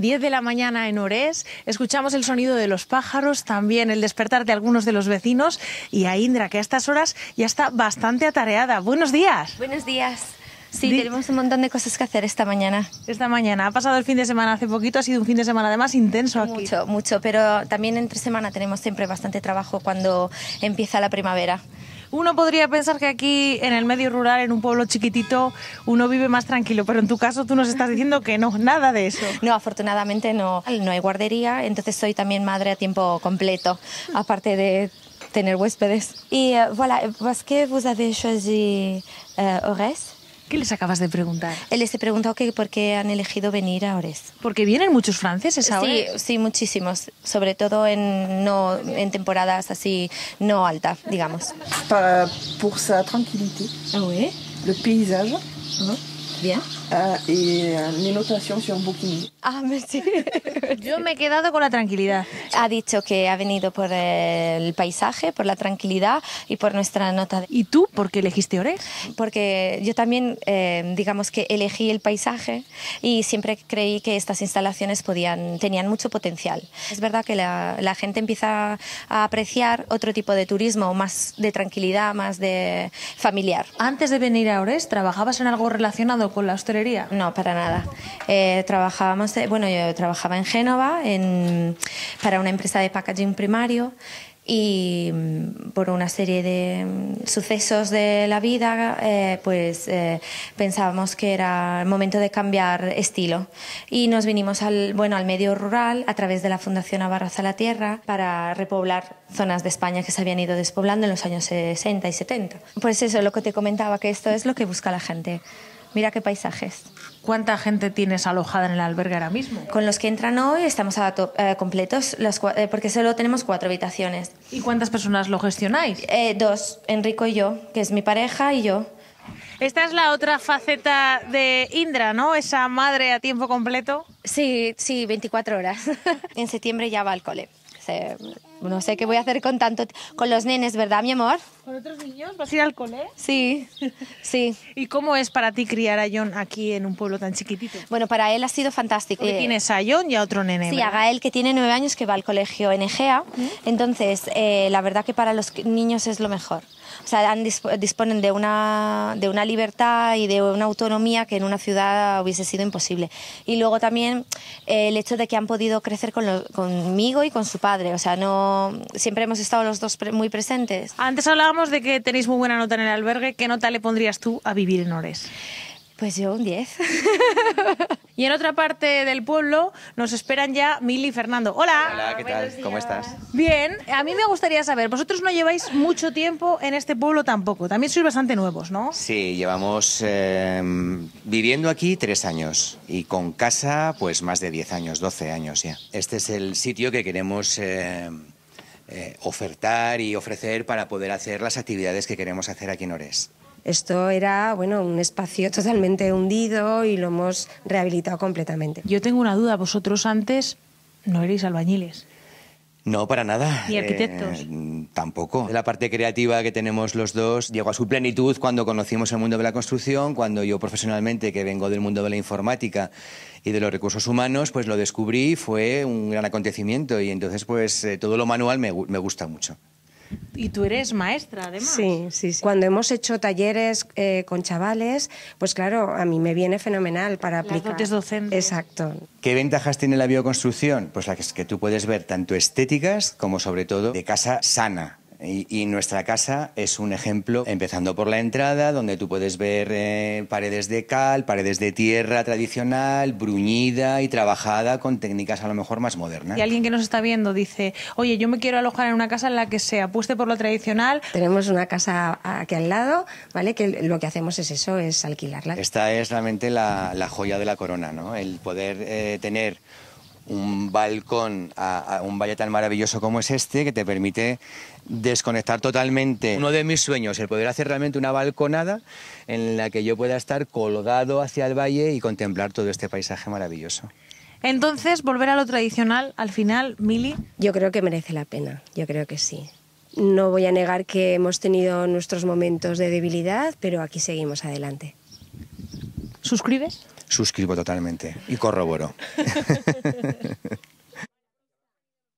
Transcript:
10 de la mañana en Orés. Escuchamos el sonido de los pájaros, también el despertar de algunos de los vecinos y a Indra, que a estas horas ya está bastante atareada. Buenos días. Buenos días. Sí, tenemos un montón de cosas que hacer esta mañana. Esta mañana. Ha pasado el fin de semana hace poquito, ha sido un fin de semana además intenso aquí. Mucho, mucho, pero también entre semana tenemos siempre bastante trabajo cuando empieza la primavera. Uno podría pensar que aquí en el medio rural, en un pueblo chiquitito, uno vive más tranquilo, pero en tu caso tú nos estás diciendo que no, nada de eso. No, afortunadamente no. No hay guardería, entonces soy también madre a tiempo completo, aparte de tener huéspedes. Y eh, voilà, ¿por qué vous avez choisi uh, eh, Ores? ¿Qué les acabas de preguntar? Eh, les he preguntado que por qué han elegido venir a Ores. Porque vienen muchos franceses ahora. Sí, sí, muchísimos, sobre todo en no en temporadas así no alta, digamos. por su tranquilidad. Ah oui. ¿eh? Le paisaje, Bien. Ah, y ah, mi notación un Booking. Ah, me sí. Yo me he quedado con la tranquilidad. Ha dicho que ha venido por el paisaje, por la tranquilidad y por nuestra nota. ¿Y tú por qué elegiste Ores? Porque yo también, eh, digamos que elegí el paisaje y siempre creí que estas instalaciones podían, tenían mucho potencial. Es verdad que la, gente empieza a apreciar otro tipo de turismo, más de tranquilidad, más de familiar. Antes de venir a Ores, ¿trabajabas en algo relacionado con la hostelería? No, para nada. Eh, trabajábamos, eh, bueno, yo trabajaba en Génova para una empresa de packaging primario y mm, por una serie de mm, sucesos de la vida, eh, pues pensábamos que era el momento de cambiar estilo. Y nos vinimos al, bueno, al medio rural a través de la Fundación Abarraza la Tierra para repoblar zonas de España que se habían ido despoblando en los años 60 y 70. Pues eso, lo que te comentaba, que esto es lo que busca la gente. Mira qué paisajes. ¿Cuánta gente tienes alojada en el albergue ahora mismo? Con los que entran hoy estamos a eh, completos, eh, porque solo tenemos cuatro habitaciones. ¿Y cuántas personas lo gestionáis? Eh, dos, Enrico y yo, que es mi pareja y yo. Esta es la otra faceta de Indra, ¿no? Esa madre a tiempo completo. Sí, sí, 24 horas. en septiembre ya va al cole no sé qué voy a hacer con tanto, con los nenes, ¿verdad, mi amor? ¿Con otros niños? ¿Vas a ir al cole? Sí, sí. ¿Y cómo es para ti criar a John aquí en un pueblo tan chiquitito? Bueno, para él ha sido fantástico. y eh, tienes a John y a otro nene. Sí, a Gael, que tiene nueve años, que va al colegio en Egea. ¿Mm? Entonces, eh, la verdad que para los niños es lo mejor. O sea, disponen de una, libertad y de una autonomía que en una ciudad hubiese sido imposible. Y luego también eh, el hecho de que han podido crecer conmigo y con su padre. O sea, no siempre hemos estado los dos muy presentes. Antes hablábamos de que tenéis muy buena nota en el albergue. ¿Qué nota le pondrías tú a vivir en Ores? Pues yo un 10. y en otra parte del pueblo nos esperan ya Mili y Fernando. Hola. Hola, ¿qué tal? ¿Cómo estás? Bien, a mí me gustaría saber, vosotros no lleváis mucho tiempo en este pueblo tampoco, también sois bastante nuevos, ¿no? Sí, llevamos em, viviendo aquí tres años y con casa pues más de 10 años, 12 años ya. Este es el sitio que queremos... Em, eh, ofertar y ofrecer para poder hacer las actividades que queremos hacer aquí en Ores. Esto era bueno, un espacio totalmente hundido y lo hemos rehabilitado completamente. Yo tengo una duda, vosotros antes no erais albañiles. No, para nada. ¿Y arquitectos? Eh, tampoco. La parte creativa que tenemos los dos llegó a su plenitud cuando conocimos el mundo de la construcción, cuando yo profesionalmente, que vengo del mundo de la informática y de los recursos humanos, pues lo descubrí, fue un gran acontecimiento y entonces pues eh, todo lo manual me gusta mucho. Y tú eres maestra, además. Sí, sí, sí. Cuando hemos hecho talleres eh, con chavales, pues claro, a mí me viene fenomenal para aplicar. Las docentes. Exacto. ¿Qué ventajas tiene la bioconstrucción? Pues las que tú puedes ver tanto estéticas como sobre todo de casa sana y, nuestra casa es un ejemplo, empezando por la entrada, donde tú puedes ver eh, paredes de cal, paredes de tierra tradicional, bruñida y trabajada con técnicas a lo mejor más modernas. Y alguien que nos está viendo dice, oye, yo me quiero alojar en una casa en la que se apuste por lo tradicional. Tenemos una casa aquí al lado, ¿vale? Que lo que hacemos es eso, es alquilarla. Esta es realmente la, la joya de la corona, ¿no? El poder eh, tener un balcón a, un valle tan maravilloso como es este, que te permite desconectar totalmente. Uno de mis sueños, el poder hacer realmente una balconada en la que yo pueda estar colgado hacia el valle y contemplar todo este paisaje maravilloso. Entonces, volver a lo tradicional, al final, Mili. Yo creo que merece la pena, yo creo que sí. No voy a negar que hemos tenido nuestros momentos de debilidad, pero aquí seguimos adelante. ¿Suscribes? suscribo totalmente y corroboro.